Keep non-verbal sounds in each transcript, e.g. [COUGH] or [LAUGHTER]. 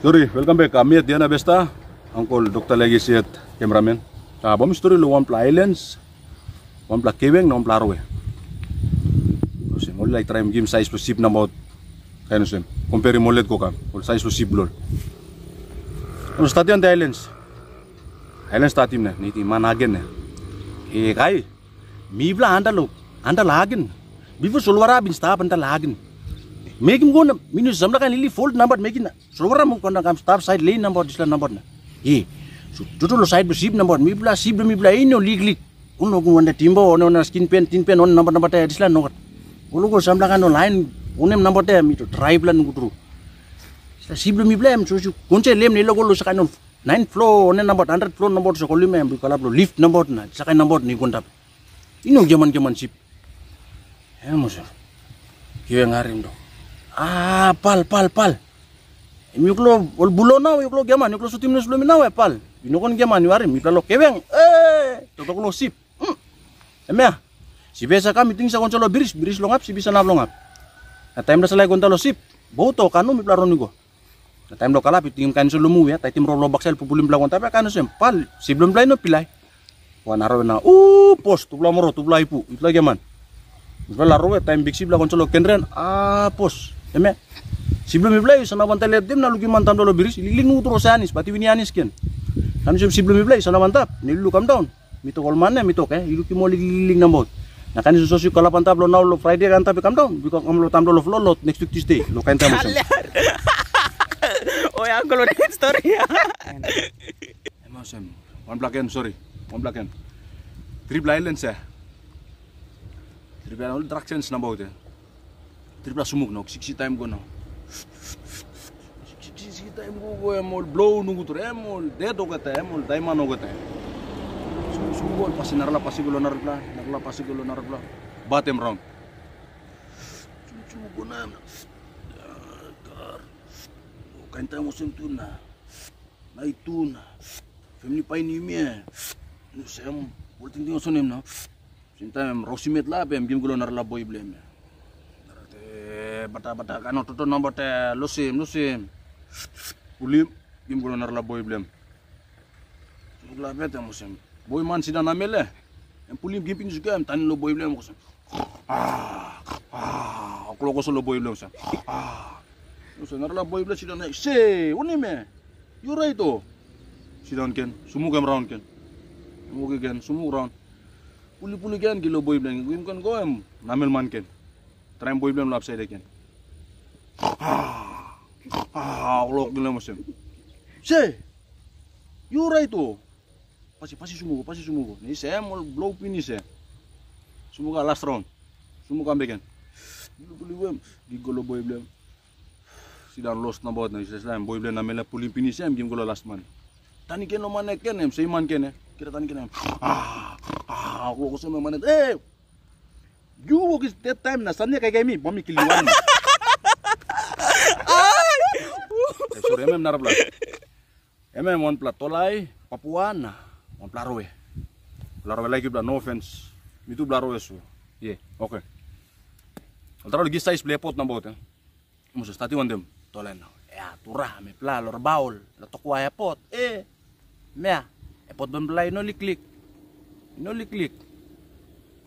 Sorry, welcome back. Kami at Diana Besta, Uncle Dr. Legacy at cameraman. Ah, bom story lo one pla lens. one pla kiweng, no one pla rawe. No sim, mo like try game size posib na mo. Kaya no sim, compare mo let ko ka. Ol size posib lol. Ano stati on the islands? Islands stati na, ni ti managen na. E eh, kai, mi bla anda lo, anda lagen. Bifo sulwara bin sta anda lagen. Make him go minus zamla kan fold number make him na. Sorora mung staff side lane number disla number na. Ye. So tutu lo side bersib number mi bla sib ino ligli. Kuno kung wanda timbo ono ona skin pen tin pen on number number ta disla number. Kuno kung zamla kan online unem number ta mi to drive lan ngutru. Sa sib mi bla em susu kunce lem nilo kulo sa kanon. Nine floor one number hundred floor number sa kolume em bukala blo lift number na sa kan number ni kunta. Ino jaman jaman sip Ya musuh. Kiyo yang harim dong. Ah, pal, pal, pal. Yuklo, wal bulo na, geman, gaman, yuklo sutim nus lumin na, eh, pal. geman gaman, yuarim, lo keweng, eh, toto lo sip. Hmm. Emea, ah. si besa kami ting sa konco biris, biris longap, si bisa nab longap. Na time da salay lo sip, boto kanu mi plaron nigo. Na time lo kalap, itingin kain sulumu ya, tay tim lo baksel pupulim blakon, tapi kanu sem, pal, si belum blay no pilay. Wan aro na, uh, pos, tubla moro, tubla ipu, itla geman. Itla laro, time biksi blakon solo kendren, ah, pos. Eme. Sebelum iblai sana banta lihat dim nalu kiman tam dolo biris lilingu tu anis pati wini anis kian. Kan sebelum iblai sana mantap nilu ya, kam down. Mito mana, mito ke ilu kimo liling nambot. Nah kan susu susu kalau tap lo nau lo Friday kan tapi kam down biko kam lo tam dolo lo next week Tuesday lo kain tam. [LAUGHS] Oh ya kalau ada story ya. Emang One black end sorry. One black end. Triple island ya. Triple islands traction nambot ya. Triple smoke now. Sixty time go now. Sixty time go go. I'm blow nungu tur. I'm all dead ho gata. I'm all diamond ho gata. Smoke go. Pasi narla pasi gulo narla. Narla pasi gulo narla. Bat him wrong. Smoke go na. Car. Nah. Kanta mo sentuna, tuna. Nai nah, tuna. Family pain yumie. Nu sem. Bolting tingo sonim na. Sinta em rosimet la pem gim gulo narla boy blem bata bata kano oh, tuto nomor te lusim lusim ulim im gulo nar boy blem mugla bete musim boy man sida amel em pulim gim juga, gam tanin lo boy blem musim, ah ah kulo koso lo boy blem musim, ah musim narla boy blem sida na se unime yura itu sida ken sumu gam round ken mugi ken sumu round puli puli ken gilo boy blem gim kan goem namel man ken Trem boy belum lapsai deken. Ah, ulok gila masem. Si, yura itu. Pasti pasti sungguh, pasti sungguh. Nih saya mau blow finish saya. Semoga last round. Semoga ambekan. Dulu beli wem, di golo boy blem. Sidar lost na nih na isa selain boy blem na pulih finish pini saya mungkin golo last man. Tani ken lo mana ken em, saya man ken Kira tani ken em. Ah, ah, ulok saya mana eh. You walk is that time na sanya kayak kami, bumi kiliwan. MM nara pula. MM one pula tolai na, one pula roe. Pula roe lagi pula no offense. Itu pula roe su. Yeah, oke. Okay. Altaro lagi size pot na bot. Musa stati one dem tolai na. Ya turah me pula lor baul la tokwa ya pot. Eh. Mea. E pot ben pula no liklik. No liklik.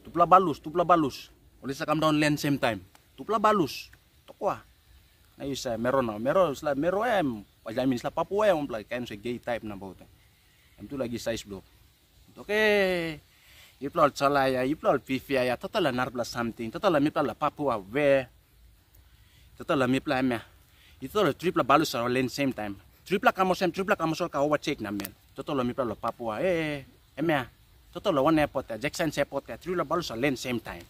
Tupla balus, tupla balus. Oleh sa kam down land same time. Tupla balus. Tokwa. Ayun sa meron meronau, Meron, meron em. Wajah minisla Papua yang mempelai kain se gay type na bauta. Em tu lagi size bro. Oke. Iplal chala ya, iplal fifi ya, ya, total narbla something, total mi pala Papua we. Total mi pala mia. Itu lo triple balus sa len same time. Triple kamo sem triple kamo sol kau over namel. na ya. men. Total mi pala Papua eh. eh, eh Emia. Ya. Total one airport ya, Jackson airport ya, triple balus sa len same time.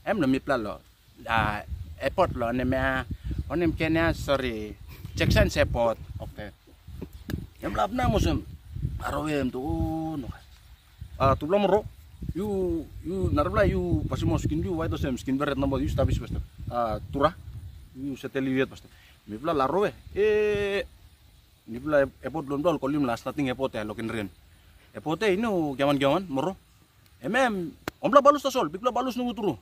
Em lo mi lo. Ah, airport lo ne Onem kenya sorry. Cek Jaksan sepot. Oke. Okay. Yang labna musim. Arawem tuh. Ah, tuh belum rok. Yu, yu, narabla yu pasti mau skin yu, itu sem skin beret nomor yu stabis pasti. Ah, turah. Yu seteliwet ya, pasti. Mi bela larowe. Eh, eh. ni bela epot belum dol kolim las nating epot ya lokin ren. Epot ya eh, ini gaman-gaman moro. Emem, om bela balus tasol, bikla balus nunggu turu.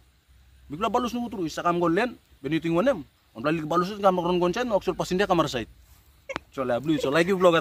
Bikla balus nunggu turu, isakam golen, beniting wanem. Om lagi balus itu kamar ron goncen, oksur pasindia kamar sait. Coba beli, coba lagi vlog